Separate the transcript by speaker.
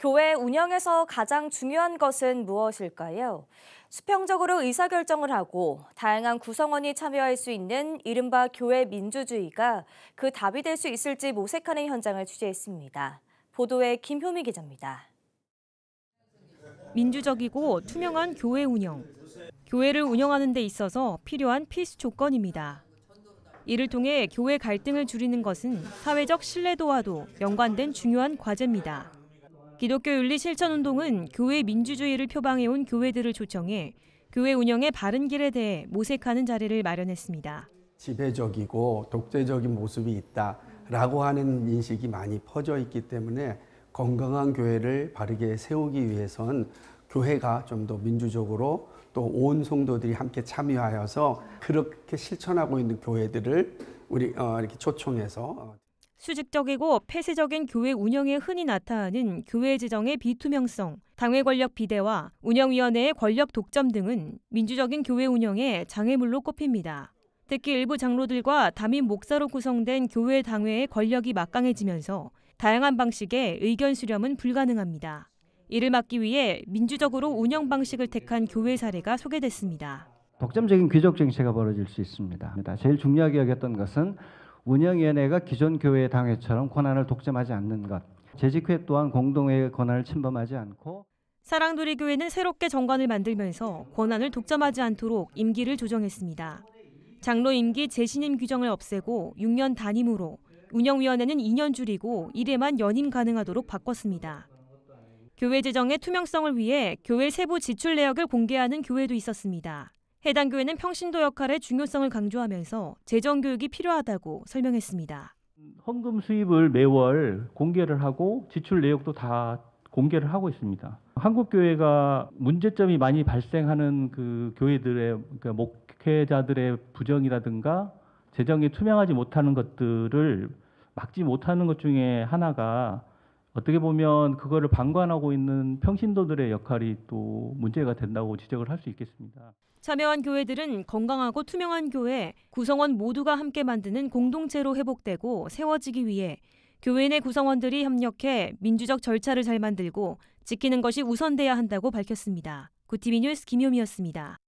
Speaker 1: 교회 운영에서 가장 중요한 것은 무엇일까요? 수평적으로 의사결정을 하고 다양한 구성원이 참여할 수 있는 이른바 교회 민주주의가 그 답이 될 수 있을지 모색하는 현장을 취재했습니다. 보도에 김효미 기자입니다. 민주적이고 투명한 교회 운영. 교회를 운영하는 데 있어서 필요한 필수 조건입니다. 이를 통해 교회 갈등을 줄이는 것은 사회적 신뢰도와도 연관된 중요한 과제입니다. 기독교 윤리 실천 운동은 교회 민주주의를 표방해온 교회들을 초청해 교회 운영의 바른 길에 대해 모색하는 자리를 마련했습니다.
Speaker 2: 지배적이고 독재적인 모습이 있다라고 하는 인식이 많이 퍼져 있기 때문에 건강한 교회를 바르게 세우기 위해선 교회가 좀 더 민주적으로 또 온 성도들이 함께 참여하여서 그렇게 실천하고 있는 교회들을 우리 어, 이렇게 초청해서
Speaker 1: 수직적이고 폐쇄적인 교회 운영에 흔히 나타나는 교회 지정의 비투명성, 당회 권력 비대와 운영위원회의 권력 독점 등은 민주적인 교회 운영의 장애물로 꼽힙니다. 특히 일부 장로들과 담임 목사로 구성된 교회 당회의 권력이 막강해지면서 다양한 방식의 의견 수렴은 불가능합니다. 이를 막기 위해 민주적으로 운영 방식을 택한 교회 사례가 소개됐습니다.
Speaker 3: 독점적인 귀족 정체가 벌어질 수 있습니다. 제일 중요하게 여겼던 것은 운영위원회가 기존 교회 당회처럼 권한을 독점하지 않는 것, 재직회 또한 공동회의 권한을 침범하지 않고
Speaker 1: 사랑돌이 교회는 새롭게 정관을 만들면서 권한을 독점하지 않도록 임기를 조정했습니다. 장로 임기 재신임 규정을 없애고 6년 단임으로 운영위원회는 2년 줄이고 1회만 연임 가능하도록 바꿨습니다. 교회 재정의 투명성을 위해 교회 세부 지출 내역을 공개하는 교회도 있었습니다. 해당 교회는 평신도 역할의 중요성을 강조하면서 재정 교육이 필요하다고 설명했습니다.
Speaker 3: 헌금 수입을 매월 공개를 하고 지출 내역도 다 공개를 하고 있습니다. 한국 교회가 문제점이 많이 발생하는 그 교회들의 그러니까 목회자들의 부정이라든가 재정이 투명하지 못하는 것들을 막지 못하는 것 중에 하나가 어떻게 보면 그거를 방관하고 있는 평신도들의 역할이 또 문제가 된다고 지적을 할 수 있겠습니다.
Speaker 1: 참여한 교회들은 건강하고 투명한 교회, 구성원 모두가 함께 만드는 공동체로 회복되고 세워지기 위해 교회 내 구성원들이 협력해 민주적 절차를 잘 만들고 지키는 것이 우선돼야 한다고 밝혔습니다. 구티비 뉴스 김효미였습니다.